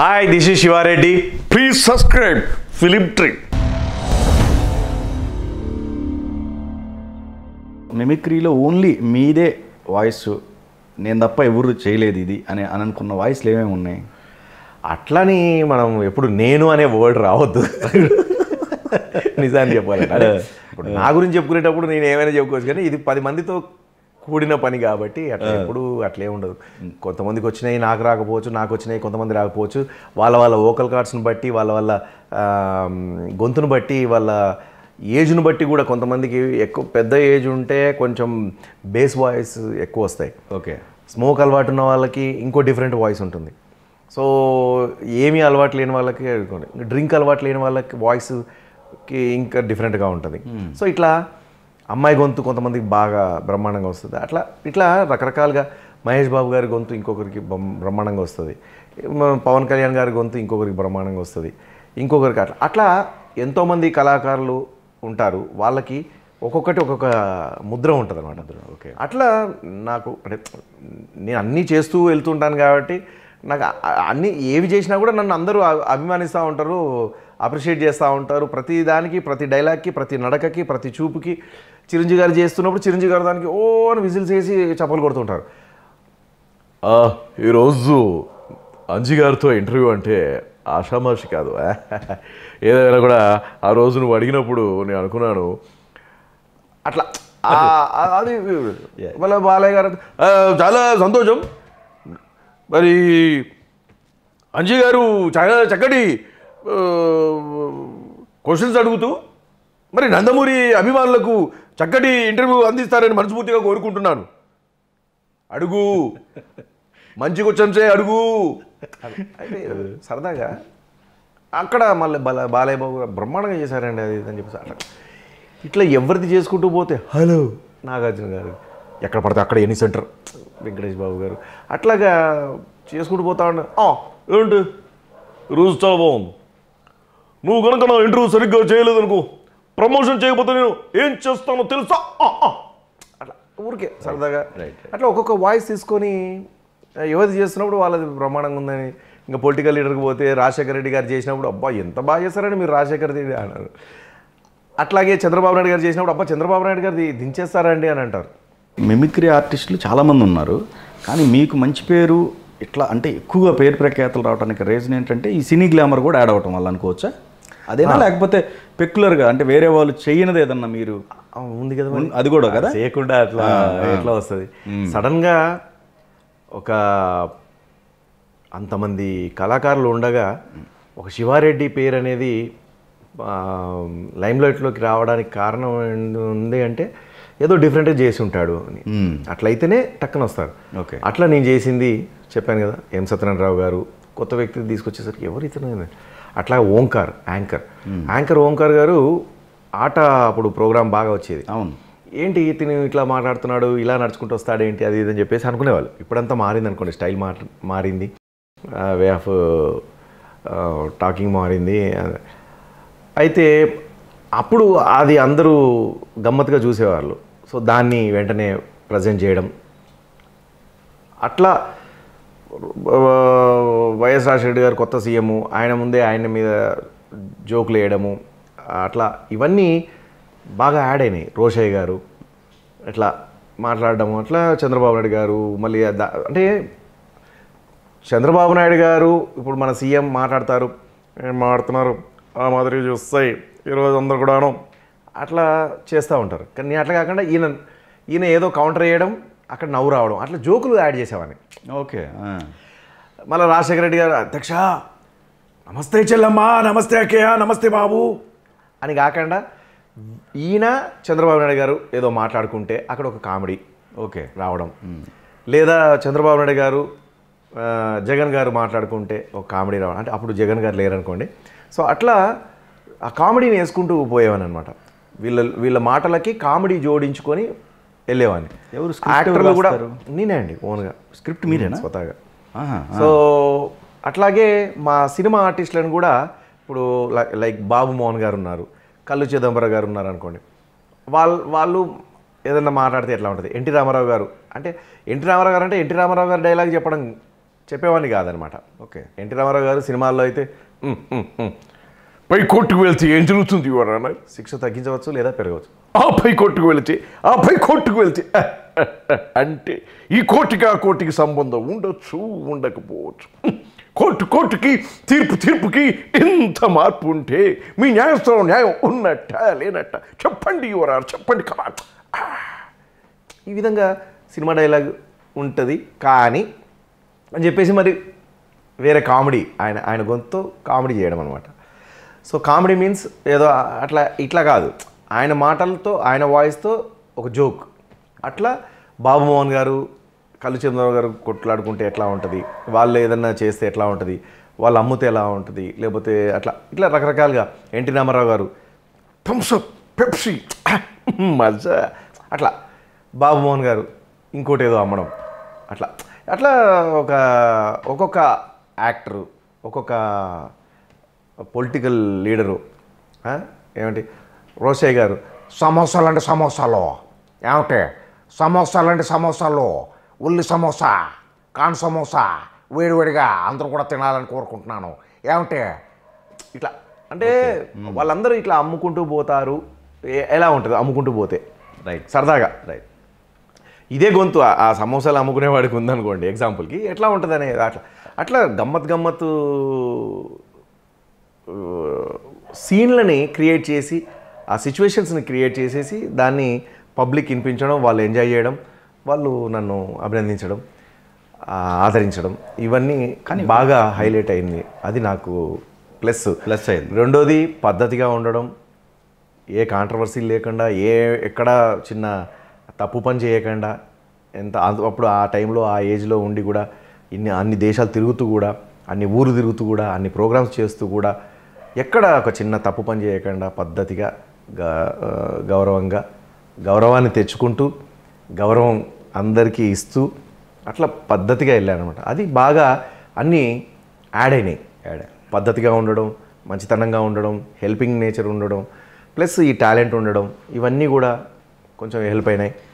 Hi this is Shiva Reddy please subscribe film tree మిమిక్రీలో only మీదే voice నేను తప్ప ఎవరు చేయలేదు ఇది అని అని అనుకున్న వాయిస్లు ఏమేమి ఉన్నాయి అట్లని మనం ఎప్పుడు నేను అనే వర్డ్ రావద్దు నిజాన్ని చెప్పాలి నా గురించి చెప్పుకునేటప్పుడు నేను ఏమైనా చెప్పుకోవచ్చు కానీ ఇది పది మందితో కూడిన పని కాబట్టి అట్లా ఎప్పుడు అట్లే ఉండదు కొంతమందికి వచ్చినాయి నాకు రాకపోవచ్చు నాకు వచ్చినాయి కొంతమంది రాకపోవచ్చు వాళ్ళ వాళ్ళ ఓకల్ కార్డ్స్ని బట్టి వాళ్ళ వాళ్ళ గొంతును బట్టి వాళ్ళ ఏజ్ను బట్టి కూడా కొంతమందికి ఎక్కువ పెద్ద ఏజ్ ఉంటే కొంచెం బేస్ వాయిస్ ఎక్కువ వస్తాయి ఓకే స్మోక్ అలవాటు ఉన్న వాళ్ళకి ఇంకో డిఫరెంట్ వాయిస్ ఉంటుంది సో ఏమీ అలవాటు లేని వాళ్ళకి డ్రింక్ అలవాటు లేని వాళ్ళకి వాయిస్కి ఇంకా డిఫరెంట్గా ఉంటుంది సో hmm. ఇట్లా అమ్మాయి గొంతు కొంతమందికి బాగా బ్రహ్మాండంగా వస్తుంది అట్లా ఇట్లా రకరకాలుగా మహేష్ బాబు గారి గొంతు ఇంకొకరికి బ్రహ్మాండంగా వస్తుంది పవన్ కళ్యాణ్ గారి గొంతు ఇంకొకరికి బ్రహ్మాండంగా వస్తుంది ఇంకొకరికి అట్లా అట్లా ఎంతోమంది కళాకారులు ఉంటారు వాళ్ళకి ఒక్కొక్కటి ఒక్కొక్క ముద్ర ఉంటుంది అనమాట అందులో ఓకే అట్లా నాకు అంటే నేను అన్నీ చేస్తూ వెళ్తుంటాను కాబట్టి నాకు అన్నీ ఏవి చేసినా కూడా నన్ను అందరూ అభిమానిస్తూ ఉంటారు అప్రిషియేట్ చేస్తూ ఉంటారు ప్రతి దానికి ప్రతి డైలాగ్కి ప్రతి నడకకి ప్రతి చూపుకి చిరంజీవి గారు చేస్తున్నప్పుడు చిరంజీవి గారు దానికి ఓ అని విజిల్ చేసి చప్పలు కొడుతుంటారు ఈరోజు అంజీ గారితో ఇంటర్వ్యూ అంటే ఆషామాషి కాదు ఏదైనా కూడా ఆ రోజు నువ్వు అడిగినప్పుడు నేను అనుకున్నాను అట్లా అది మళ్ళీ బాలయ్య గారు చాలా సంతోషం మరి అంజీ గారు చాలా చక్కటి క్వశ్చన్స్ అడుగుతూ మరి నందమూరి అభిమానులకు చక్కటి ఇంటర్వ్యూ అందిస్తారని మనస్ఫూర్తిగా కోరుకుంటున్నాను అడుగు మంచి కూర్చొంచే అడుగు అయితే సరదాగా అక్కడ మళ్ళీ బల బాలయ్య బాబు బ్రహ్మాండంగా చేశారండి అది అని చెప్పేసి అట్లా ఇట్లా ఎవరిది చేసుకుంటూ పోతే హలో నాగార్జున గారు ఎక్కడ పడితే అక్కడ ఎన్ని సెంటర్ వెంకటేష్ బాబు గారు అట్లాగా చేసుకుంటూ పోతా ఉండే ఏంటి రోజు చాలా బాగుంది నువ్వు కనుక నా ఇంటర్వ్యూ సరిగ్గా చేయలేదనుకో ప్రమోషన్ చేయకపోతే నేను ఏం చేస్తానో తెలుసా అట్లా ఊరికే సరదాగా అట్లా ఒక్కొక్క వాయిస్ తీసుకొని ఎవరు చేస్తున్నప్పుడు వాళ్ళది ప్రమాణంగా ఉందని ఇంకా పొలిటికల్ లీడర్కి పోతే రాజశేఖర రెడ్డి గారు చేసినప్పుడు అబ్బా ఎంత బాగా చేస్తారని మీరు రాజశేఖర రెడ్డి అన్నారు అట్లాగే చంద్రబాబు నాయుడు గారు చేసినప్పుడు అబ్బా చంద్రబాబు నాయుడు గారు దించేస్తారండి అని అంటారు మిమిక్రీ ఆర్టిస్టులు చాలామంది ఉన్నారు కానీ మీకు మంచి పేరు ఇట్లా అంటే ఎక్కువగా పేరు ప్రఖ్యాతలు రావడానికి రీజన్ ఏంటంటే ఈ సినీ గ్లామర్ కూడా యాడ్ అవ్వటం వల్ల అనుకోవచ్చా అదేనా లేకపోతే పెక్యులర్గా అంటే వేరే వాళ్ళు చేయనిది ఏదన్నా మీరు ఉంది కదా అది కూడా కదా చేయకుండా అట్లా ఎట్లా వస్తుంది సడన్గా ఒక అంతమంది కళాకారులు ఉండగా ఒక శివారెడ్డి పేరు అనేది లైమ్లైట్లోకి రావడానికి కారణం ఉంది అంటే ఏదో డిఫరెంట్గా చేసి ఉంటాడు అని అట్లయితేనే టక్కన వస్తారు ఓకే అట్లా నేను చేసింది చెప్పాను కదా ఎం సత్యనారాయణరావు గారు కొత్త వ్యక్తిని తీసుకొచ్చేసరికి ఎవరు ఇతను అట్లా ఓంకార్ యాంకర్ యాంకర్ ఓంకార్ గారు ఆట అప్పుడు ప్రోగ్రామ్ బాగా వచ్చేది అవును ఏంటి ఇతను ఇట్లా మాట్లాడుతున్నాడు ఇలా నడుచుకుంటూ వస్తాడు ఏంటి అది ఇదని చెప్పేసి అనుకునేవాళ్ళు ఇప్పుడంతా మారింది అనుకోండి స్టైల్ మారింది వే ఆఫ్ టాకింగ్ మారింది అయితే అప్పుడు అది అందరూ గమ్మత్తుగా చూసేవాళ్ళు సో దాన్ని వెంటనే ప్రజెంట్ చేయడం అట్లా వైఎస్ రాజశేఖర్ గారు కొత్త సీఎం ఆయన ముందే ఆయన మీద జోకులు వేయడము అట్లా ఇవన్నీ బాగా యాడ్ అయినాయి రోషయ్య గారు ఇట్లా మాట్లాడడము అట్లా చంద్రబాబు నాయుడు గారు మళ్ళీ అంటే చంద్రబాబు నాయుడు గారు ఇప్పుడు మన సీఎం మాట్లాడతారు మాట్లాడుతున్నారు ఆ మాదిరి చూస్తాయి ఈరోజు అందరు కూడాను అట్లా చేస్తూ ఉంటారు కానీ అట్లా కాకుండా ఈయన ఈయన ఏదో కౌంటర్ వేయడం అక్కడ నవ్వు రావడం అట్లా జోకులు యాడ్ చేసేవాడిని ఓకే మళ్ళీ రాజశేఖర రెడ్డి గారు అధ్యక్ష నమస్తే చెల్లమ్మా నమస్తే అక్కయ్య నమస్తే బాబు అని కాకుండా ఈయన చంద్రబాబు నాయుడు గారు ఏదో మాట్లాడుకుంటే అక్కడ ఒక కామెడీ ఓకే రావడం లేదా చంద్రబాబు నాయుడు గారు జగన్ గారు మాట్లాడుకుంటే ఒక కామెడీ రావడం అంటే అప్పుడు జగన్ గారు లేరనుకోండి సో అట్లా ఆ కామెడీని వేసుకుంటూ పోయేవాని అనమాట వీళ్ళ వీళ్ళ మాటలకి కామెడీ జోడించుకొని వెళ్ళేవాడిని ఎవరు యాక్టర్లు కూడా నేనే అండి ఓన్గా స్క్రిప్ట్ మీరేనా కొత్తగా సో అట్లాగే మా సినిమా ఆర్టిస్టులను కూడా ఇప్పుడు లైక్ బాబు మోహన్ గారు ఉన్నారు కళ్ళు చిదంబర గారు ఉన్నారు అనుకోండి వాళ్ళు వాళ్ళు ఏదన్నా మాట్లాడితే ఎట్లా ఉంటుంది ఎన్టీ రామారావు గారు అంటే ఎన్టీ రామారావు గారు అంటే ఎన్టీ రామారావు గారు డైలాగ్ చెప్పడం చెప్పేవాడిని కాదనమాట ఓకే ఎన్టీ రామారావు గారు సినిమాల్లో అయితే పై కోర్టుకు వెళ్తే ఏం జరుగుతుంది అన్నారు శిక్ష తగ్గించవచ్చు లేదా పెరగవచ్చు ఆ పై కోర్టుకు వెళితే ఆ పై కోర్టుకు వెళితే అంటే ఈ కోర్టుకి ఆ కోర్టుకి సంబంధం ఉండొచ్చు ఉండకపోవచ్చు కోర్టు కోర్టుకి తీర్పు తీర్పుకి ఎంత మార్పు ఉంటే మీ న్యాయస్థానం న్యాయం ఉన్నట్ట లేనట్ట చెప్పండి యువరారు చెప్పండి కమా ఈ విధంగా సినిమా డైలాగ్ ఉంటుంది కానీ అని చెప్పేసి మరి వేరే కామెడీ ఆయన ఆయన గొంతు కామెడీ చేయడం అనమాట సో కామెడీ మీన్స్ ఏదో అట్లా ఇట్లా కాదు ఆయన మాటలతో ఆయన వాయిస్తో ఒక జోక్ అట్లా బాబుమోహన్ గారు కళ్ళు చంద్రరావు గారు కొట్లాడుకుంటే ఎట్లా ఉంటుంది వాళ్ళు ఏదన్నా చేస్తే ఎట్లా ఉంటుంది వాళ్ళు అమ్మితే ఎలా ఉంటుంది లేకపోతే అట్లా ఇట్లా రకరకాలుగా ఎన్టీ రామారావు గారు థమ్స్అప్ పెప్సీ మజా అట్లా బాబుమోహన్ గారు ఇంకోటి ఏదో అమ్మడం అట్లా అట్లా ఒక ఒక్కొక్క యాక్టరు ఒక్కొక్క పొలిటికల్ లీడరు ఏమిటి రోసే గారు సమోసాలు అంటే సమోసాలు ఏమిటి సమోసాలు అంటే సమోసాలు ఉల్లి సమోసా కాన్ సమోసా వేడివేడిగా అందరూ కూడా తినాలని కోరుకుంటున్నాను ఏమిటి ఇట్లా అంటే వాళ్ళందరూ ఇట్లా అమ్ముకుంటూ పోతారు ఎలా ఉంటుంది అమ్ముకుంటూ పోతే రైట్ సరదాగా రైట్ ఇదే గొంతు ఆ సమోసాలు అమ్ముకునేవాడికి ఉందనుకోండి ఎగ్జాంపుల్కి ఎట్లా ఉంటుంది అనేది అట్లా అట్లా గమ్మత్ గమ్మత్తు సీన్లని క్రియేట్ చేసి ఆ సిచ్యువేషన్స్ని క్రియేట్ చేసేసి దాన్ని పబ్లిక్ వినిపించడం వాళ్ళు ఎంజాయ్ చేయడం వాళ్ళు నన్ను అభినందించడం ఆదరించడం ఇవన్నీ కానీ బాగా హైలైట్ అయింది అది నాకు ప్లస్ ప్లస్ అయింది రెండోది పద్ధతిగా ఉండడం ఏ కాంట్రవర్సీ లేకుండా ఏ ఎక్కడ చిన్న తప్పు పని చేయకుండా ఎంత అప్పుడు ఆ టైంలో ఆ ఏజ్లో ఉండి కూడా ఇన్ని అన్ని దేశాలు తిరుగుతూ కూడా అన్ని ఊరు తిరుగుతూ కూడా అన్ని ప్రోగ్రామ్స్ చేస్తూ కూడా ఎక్కడ ఒక చిన్న తప్పు పని చేయకుండా పద్ధతిగా గౌరవంగా గౌరవాన్ని తెచ్చుకుంటూ గౌరవం అందరికీ ఇస్తూ అట్లా పద్ధతిగా అనమాట అది బాగా అన్నీ యాడ్ అయినాయి యాడ్ పద్ధతిగా ఉండడం మంచితనంగా ఉండడం హెల్పింగ్ నేచర్ ఉండడం ప్లస్ ఈ టాలెంట్ ఉండడం ఇవన్నీ కూడా కొంచెం హెల్ప్ అయినాయి